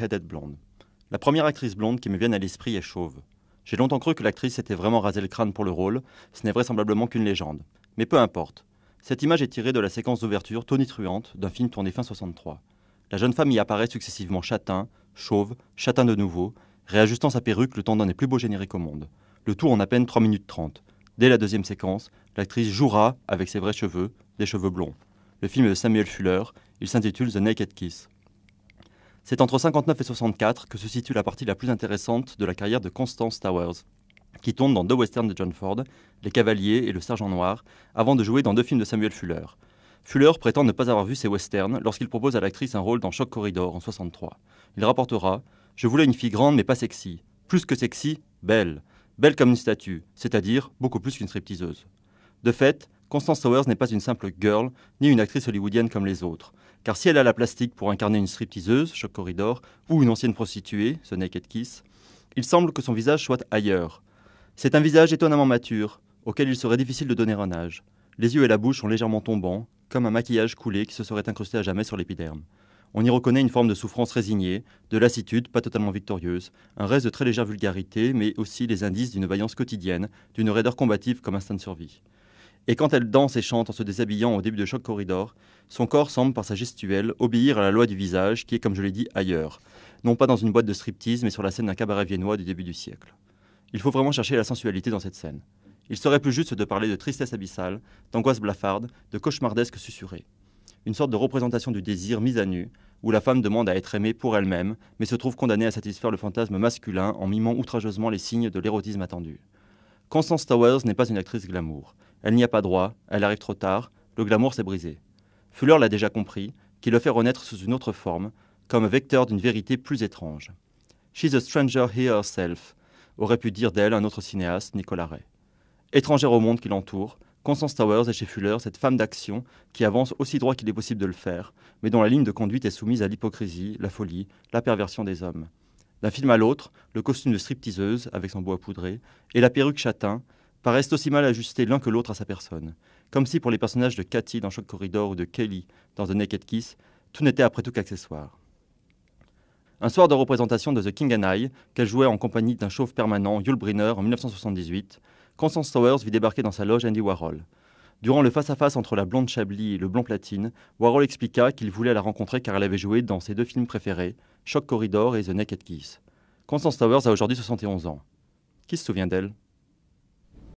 headed Blonde. La première actrice blonde qui me vient à l'esprit est chauve. J'ai longtemps cru que l'actrice s'était vraiment rasé le crâne pour le rôle, ce n'est vraisemblablement qu'une légende. Mais peu importe. Cette image est tirée de la séquence d'ouverture tonitruante d'un film tourné fin 63. La jeune femme y apparaît successivement châtain, chauve, châtain de nouveau, réajustant sa perruque le temps d'un des plus beaux génériques au monde. Le tout en à peine 3 minutes 30. Dès la deuxième séquence, l'actrice jouera, avec ses vrais cheveux, des cheveux blonds. Le film est de Samuel Fuller, il s'intitule The Naked Kiss. C'est entre 59 et 64 que se situe la partie la plus intéressante de la carrière de Constance Towers, qui tourne dans deux westerns de John Ford, Les Cavaliers et Le Sergent Noir, avant de jouer dans deux films de Samuel Fuller. Fuller prétend ne pas avoir vu ces westerns lorsqu'il propose à l'actrice un rôle dans Choc Corridor en 63. Il rapportera Je voulais une fille grande mais pas sexy. Plus que sexy, belle. Belle comme une statue, c'est-à-dire beaucoup plus qu'une stripteaseuse. De fait, Constance Towers n'est pas une simple girl, ni une actrice hollywoodienne comme les autres. Car si elle a la plastique pour incarner une stripteaseuse, Choc Corridor, ou une ancienne prostituée, ce et Kiss, il semble que son visage soit ailleurs. C'est un visage étonnamment mature, auquel il serait difficile de donner un âge. Les yeux et la bouche sont légèrement tombants, comme un maquillage coulé qui se serait incrusté à jamais sur l'épiderme. On y reconnaît une forme de souffrance résignée, de lassitude pas totalement victorieuse, un reste de très légère vulgarité, mais aussi les indices d'une vaillance quotidienne, d'une raideur combative comme instinct de survie. Et quand elle danse et chante en se déshabillant au début de Choc Corridor, son corps semble, par sa gestuelle, obéir à la loi du visage qui est, comme je l'ai dit, ailleurs. Non pas dans une boîte de striptease, mais sur la scène d'un cabaret viennois du début du siècle. Il faut vraiment chercher la sensualité dans cette scène. Il serait plus juste de parler de tristesse abyssale, d'angoisse blafarde, de cauchemardesque susurré. Une sorte de représentation du désir mis à nu, où la femme demande à être aimée pour elle-même, mais se trouve condamnée à satisfaire le fantasme masculin en mimant outrageusement les signes de l'érotisme attendu. Constance Towers n'est pas une actrice glamour. Elle n'y a pas droit, elle arrive trop tard, le glamour s'est brisé. Fuller l'a déjà compris, qui le fait renaître sous une autre forme, comme vecteur d'une vérité plus étrange. She's a stranger here herself, aurait pu dire d'elle un autre cinéaste, Nicolas Ray. Étrangère au monde qui l'entoure, Constance Towers est chez Fuller cette femme d'action qui avance aussi droit qu'il est possible de le faire, mais dont la ligne de conduite est soumise à l'hypocrisie, la folie, la perversion des hommes d'un film à l'autre, le costume de stripteaseuse, avec son bois poudré, et la perruque châtain, paraissent aussi mal ajustés l'un que l'autre à sa personne. Comme si pour les personnages de Cathy dans Choc Corridor ou de Kelly dans The Naked Kiss, tout n'était après tout qu'accessoire. Un soir de représentation de The King and I, qu'elle jouait en compagnie d'un chauve permanent, Yul Brynner, en 1978, Constance Towers vit débarquer dans sa loge Andy Warhol. Durant le face-à-face entre la blonde Chablis et le blond Platine, Warhol expliqua qu'il voulait la rencontrer car elle avait joué dans ses deux films préférés, Shock Corridor et The Naked Kiss. Constance Towers a aujourd'hui 71 ans. Qui se souvient d'elle